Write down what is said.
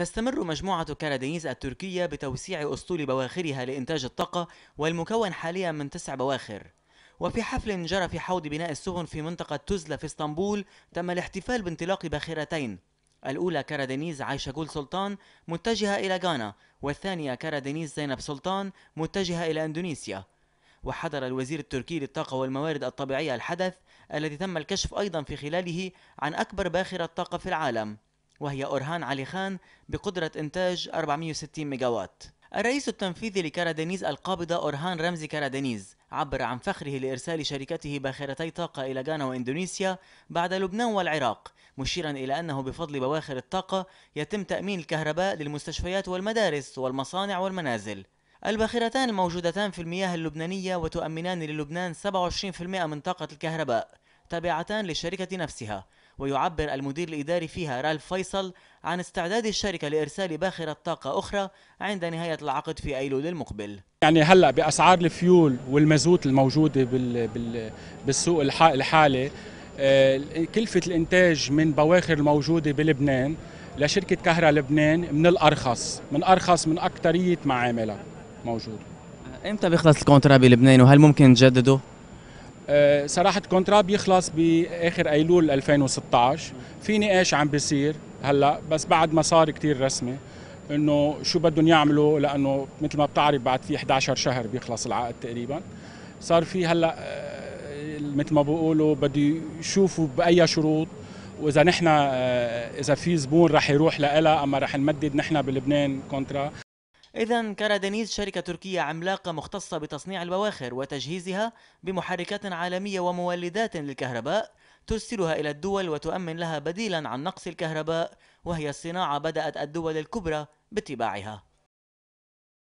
تستمر مجموعة كالادينيز التركية بتوسيع أسطول بواخرها لإنتاج الطاقة والمكون حاليا من تسع بواخر وفي حفل جرى في حوض بناء السفن في منطقة تزلة في اسطنبول تم الاحتفال بانطلاق باخرتين الأولى كارادينيز عايشة جول سلطان متجهة إلى غانا والثانية كارادينيز زينب سلطان متجهة إلى إندونيسيا وحضر الوزير التركي للطاقة والموارد الطبيعية الحدث الذي تم الكشف أيضا في خلاله عن أكبر باخرة طاقة في العالم وهي أورهان علي خان بقدرة إنتاج 460 ميجاوات الرئيس التنفيذي لكارادينيز القابضة أورهان رمزي كارادينيز عبر عن فخره لإرسال شركته باخرتي طاقة إلى غانا وإندونيسيا بعد لبنان والعراق مشيرا إلى أنه بفضل بواخر الطاقة يتم تأمين الكهرباء للمستشفيات والمدارس والمصانع والمنازل الباخرتان الموجودتان في المياه اللبنانية وتؤمنان للبنان 27% من طاقة الكهرباء تابعتان للشركة نفسها ويعبر المدير الإداري فيها رالف فيصل عن استعداد الشركة لإرسال باخرة طاقة أخرى عند نهاية العقد في أيلول المقبل يعني هلأ بأسعار الفيول والمازوت الموجودة بال بال بالسوق الحالي آه، كلفة الإنتاج من بواخر الموجودة بلبنان لشركة كهرة لبنان من الأرخص من أرخص من أكترية معاملة موجود آه، امتى بيخلص الكونترا بلبنان وهل ممكن تجدده؟ صراحه آه، كونترا بيخلص باخر ايلول 2016 في نقاش عم بيصير هلا بس بعد ما صار كثير رسمي انه شو بدهم يعملوا لانه مثل ما بتعرف بعد في 11 شهر بيخلص العقد تقريبا صار في هلا آه، مثل ما بيقولوا بده يشوفوا باي شروط واذا نحن آه، اذا في زبون رح يروح لها اما رح نمدد نحن بلبنان كونترا إذا كارادينيز شركة تركية عملاقة مختصة بتصنيع البواخر وتجهيزها بمحركات عالمية ومولدات للكهرباء ترسلها إلى الدول وتؤمن لها بديلا عن نقص الكهرباء وهي الصناعة بدأت الدول الكبرى باتباعها